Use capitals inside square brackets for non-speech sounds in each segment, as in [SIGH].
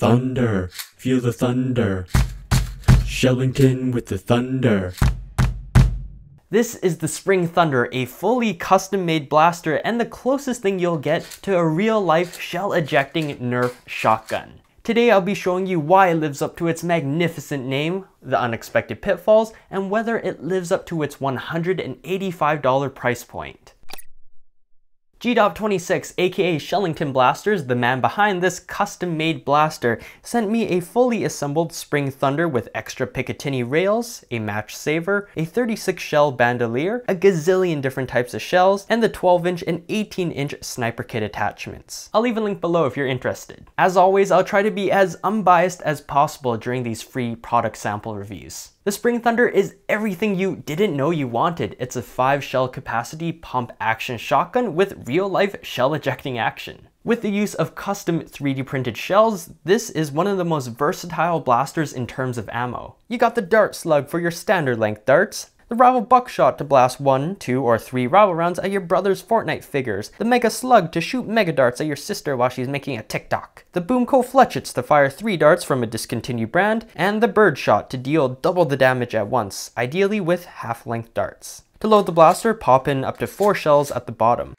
Thunder, feel the thunder. Shellington with the thunder. This is the Spring Thunder, a fully custom-made blaster and the closest thing you'll get to a real-life shell-ejecting Nerf shotgun. Today I'll be showing you why it lives up to its magnificent name, the unexpected pitfalls, and whether it lives up to its $185 price point. GDOV26, aka Shellington Blasters, the man behind this custom-made blaster, sent me a fully assembled Spring Thunder with extra Picatinny rails, a match saver, a 36 shell bandolier, a gazillion different types of shells, and the 12 inch and 18 inch sniper kit attachments. I'll leave a link below if you're interested. As always, I'll try to be as unbiased as possible during these free product sample reviews. The Spring Thunder is everything you didn't know you wanted. It's a 5 shell capacity pump action shotgun with real life shell ejecting action. With the use of custom 3D printed shells, this is one of the most versatile blasters in terms of ammo. You got the dart slug for your standard length darts, the rival buckshot to blast one, two, or three rival rounds at your brother's Fortnite figures, the mega slug to shoot mega darts at your sister while she's making a TikTok, the boomco fletchets to fire three darts from a discontinued brand, and the birdshot to deal double the damage at once, ideally with half-length darts. To load the blaster, pop in up to four shells at the bottom.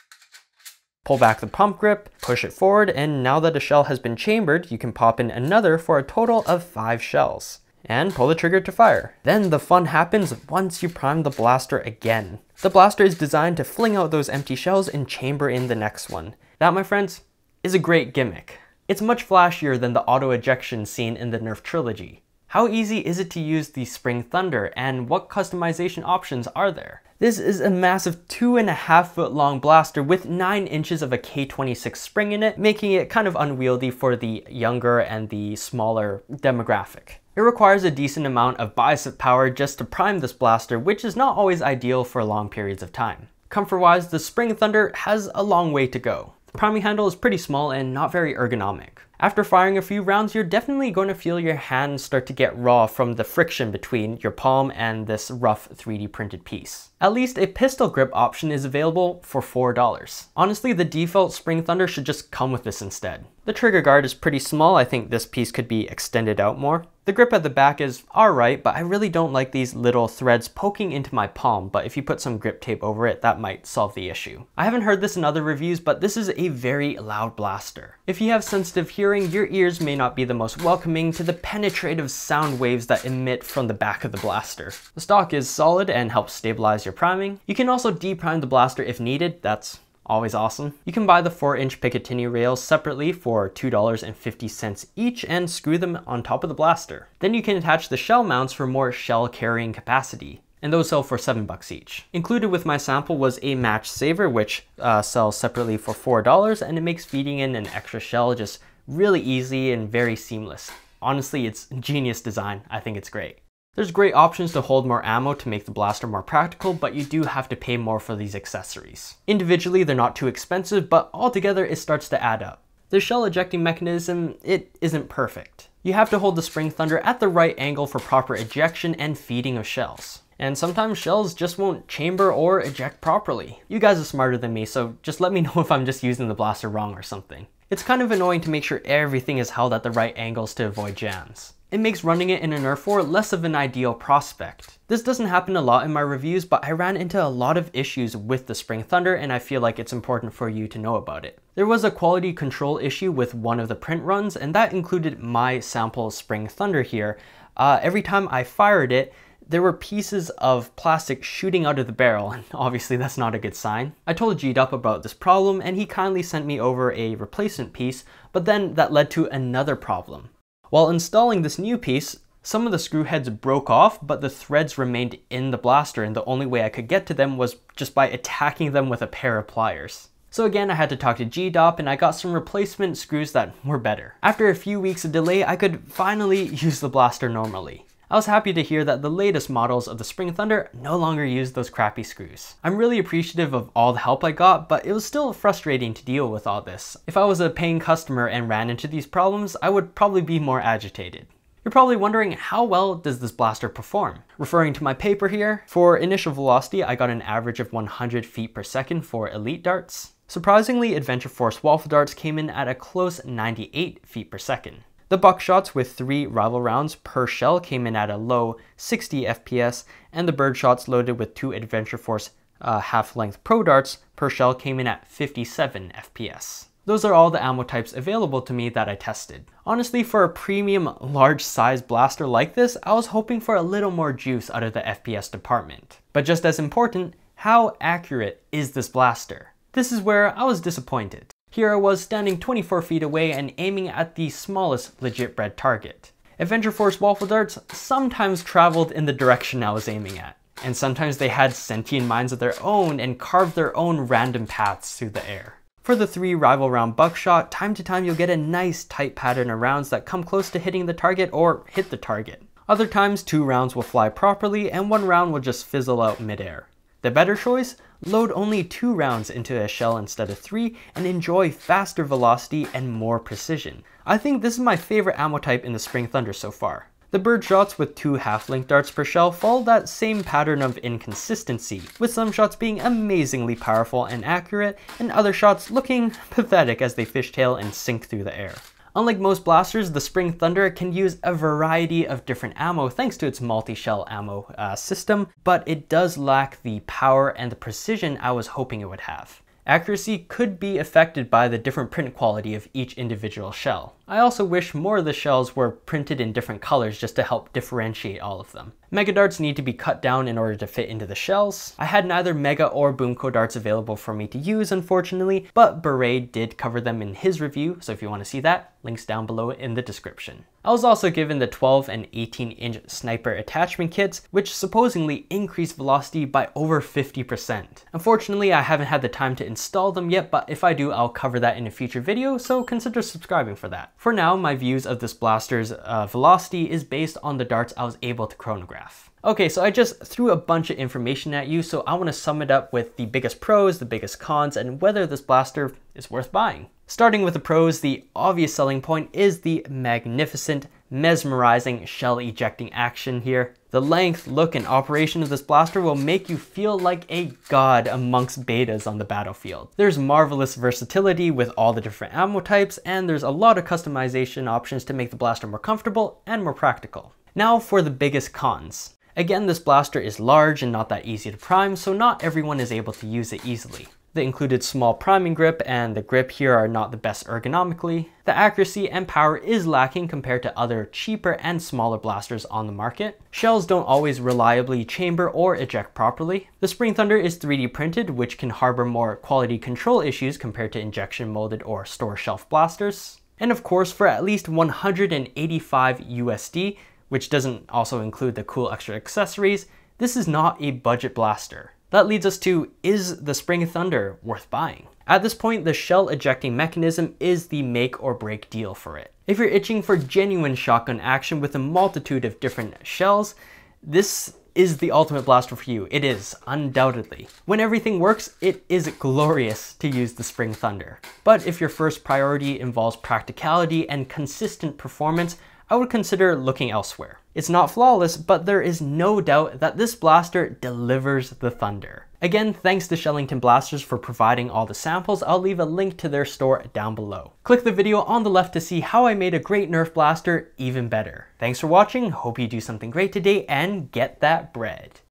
Pull back the pump grip, push it forward, and now that a shell has been chambered, you can pop in another for a total of 5 shells and pull the trigger to fire. Then the fun happens once you prime the blaster again. The blaster is designed to fling out those empty shells and chamber in the next one. That, my friends, is a great gimmick. It's much flashier than the auto ejection seen in the Nerf trilogy. How easy is it to use the Spring Thunder and what customization options are there? This is a massive two and a half foot long blaster with nine inches of a K26 spring in it, making it kind of unwieldy for the younger and the smaller demographic. It requires a decent amount of bicep power just to prime this blaster, which is not always ideal for long periods of time. Comfort-wise, the Spring Thunder has a long way to go. The priming handle is pretty small and not very ergonomic. After firing a few rounds, you're definitely going to feel your hand start to get raw from the friction between your palm and this rough 3D printed piece. At least a pistol grip option is available for $4. Honestly, the default Spring Thunder should just come with this instead. The trigger guard is pretty small, I think this piece could be extended out more. The grip at the back is alright, but I really don't like these little threads poking into my palm, but if you put some grip tape over it, that might solve the issue. I haven't heard this in other reviews, but this is a very loud blaster. If you have sensitive hearing, hearing, your ears may not be the most welcoming to the penetrative sound waves that emit from the back of the blaster. The stock is solid and helps stabilize your priming. You can also deprime the blaster if needed, that's always awesome. You can buy the 4-inch Picatinny rails separately for $2.50 each and screw them on top of the blaster. Then you can attach the shell mounts for more shell carrying capacity and those sell for seven bucks each. Included with my sample was a match saver, which uh, sells separately for $4, and it makes feeding in an extra shell just really easy and very seamless. Honestly, it's genius design. I think it's great. There's great options to hold more ammo to make the blaster more practical, but you do have to pay more for these accessories. Individually, they're not too expensive, but altogether it starts to add up. The shell ejecting mechanism, it isn't perfect. You have to hold the Spring Thunder at the right angle for proper ejection and feeding of shells. And sometimes shells just won't chamber or eject properly. You guys are smarter than me, so just let me [LAUGHS] know if I'm just using the blaster wrong or something. It's kind of annoying to make sure everything is held at the right angles to avoid jams. It makes running it in an R4 less of an ideal prospect. This doesn't happen a lot in my reviews, but I ran into a lot of issues with the Spring Thunder and I feel like it's important for you to know about it. There was a quality control issue with one of the print runs and that included my sample Spring Thunder here. Uh, every time I fired it, there were pieces of plastic shooting out of the barrel, and [LAUGHS] obviously that's not a good sign. I told G-Dop about this problem, and he kindly sent me over a replacement piece, but then that led to another problem. While installing this new piece, some of the screw heads broke off, but the threads remained in the blaster, and the only way I could get to them was just by attacking them with a pair of pliers. So again, I had to talk to GDOP and I got some replacement screws that were better. After a few weeks of delay, I could finally [LAUGHS] use the blaster normally. I was happy to hear that the latest models of the Spring Thunder no longer use those crappy screws. I'm really appreciative of all the help I got, but it was still frustrating to deal with all this. If I was a paying customer and ran into these problems, I would probably be more agitated. You're probably wondering how well does this blaster perform? Referring to my paper here, for initial velocity I got an average of 100 feet per second for elite darts. Surprisingly, Adventure Force Waffle darts came in at a close 98 feet per second. The buckshots with three rival rounds per shell came in at a low 60 FPS, and the birdshots loaded with two Adventure Force uh, half-length pro darts per shell came in at 57 FPS. Those are all the ammo types available to me that I tested. Honestly, for a premium large size blaster like this, I was hoping for a little more juice out of the FPS department. But just as important, how accurate is this blaster? This is where I was disappointed. Here I was standing 24 feet away and aiming at the smallest legit bread target. Adventure Force waffle darts sometimes traveled in the direction I was aiming at, and sometimes they had sentient minds of their own and carved their own random paths through the air. For the three rival round buckshot, time to time you'll get a nice tight pattern of rounds that come close to hitting the target or hit the target. Other times, two rounds will fly properly and one round will just fizzle out midair. The better choice? Load only two rounds into a shell instead of three and enjoy faster velocity and more precision. I think this is my favorite ammo type in the Spring Thunder so far. The bird shots with two half-length darts per shell follow that same pattern of inconsistency, with some shots being amazingly powerful and accurate, and other shots looking pathetic as they fishtail and sink through the air. Unlike most blasters, the Spring Thunder can use a variety of different ammo thanks to its multi-shell ammo uh, system, but it does lack the power and the precision I was hoping it would have. Accuracy could be affected by the different print quality of each individual shell. I also wish more of the shells were printed in different colors just to help differentiate all of them. Mega darts need to be cut down in order to fit into the shells. I had neither Mega or Boomco darts available for me to use, unfortunately, but Beret did cover them in his review, so if you want to see that, links down below in the description. I was also given the 12 and 18 inch sniper attachment kits, which supposedly increase velocity by over 50%. Unfortunately, I haven't had the time to install them yet, but if I do, I'll cover that in a future video, so consider subscribing for that. For now, my views of this blaster's uh, velocity is based on the darts I was able to chronograph. Okay, so I just threw a bunch of information at you, so I wanna sum it up with the biggest pros, the biggest cons, and whether this blaster is worth buying. Starting with the pros, the obvious selling point is the magnificent mesmerizing shell ejecting action here. The length, look, and operation of this blaster will make you feel like a god amongst betas on the battlefield. There's marvelous versatility with all the different ammo types, and there's a lot of customization options to make the blaster more comfortable and more practical. Now for the biggest cons. Again, this blaster is large and not that easy to prime, so not everyone is able to use it easily. The included small priming grip and the grip here are not the best ergonomically. The accuracy and power is lacking compared to other cheaper and smaller blasters on the market. Shells don't always reliably chamber or eject properly. The Spring Thunder is 3D printed, which can harbor more quality control issues compared to injection molded or store shelf blasters. And of course, for at least 185 USD, which doesn't also include the cool extra accessories, this is not a budget blaster. That leads us to, is the Spring Thunder worth buying? At this point, the shell ejecting mechanism is the make or break deal for it. If you're itching for genuine shotgun action with a multitude of different shells, this is the ultimate blaster for you. It is, undoubtedly. When everything works, it is glorious to use the Spring Thunder. But if your first priority involves practicality and consistent performance, I would consider looking elsewhere. It's not flawless, but there is no doubt that this blaster delivers the thunder. Again, thanks to Shellington Blasters for providing all the samples, I'll leave a link to their store down below. Click the video on the left to see how I made a great Nerf blaster even better. Thanks for watching, hope you do something great today, and get that bread.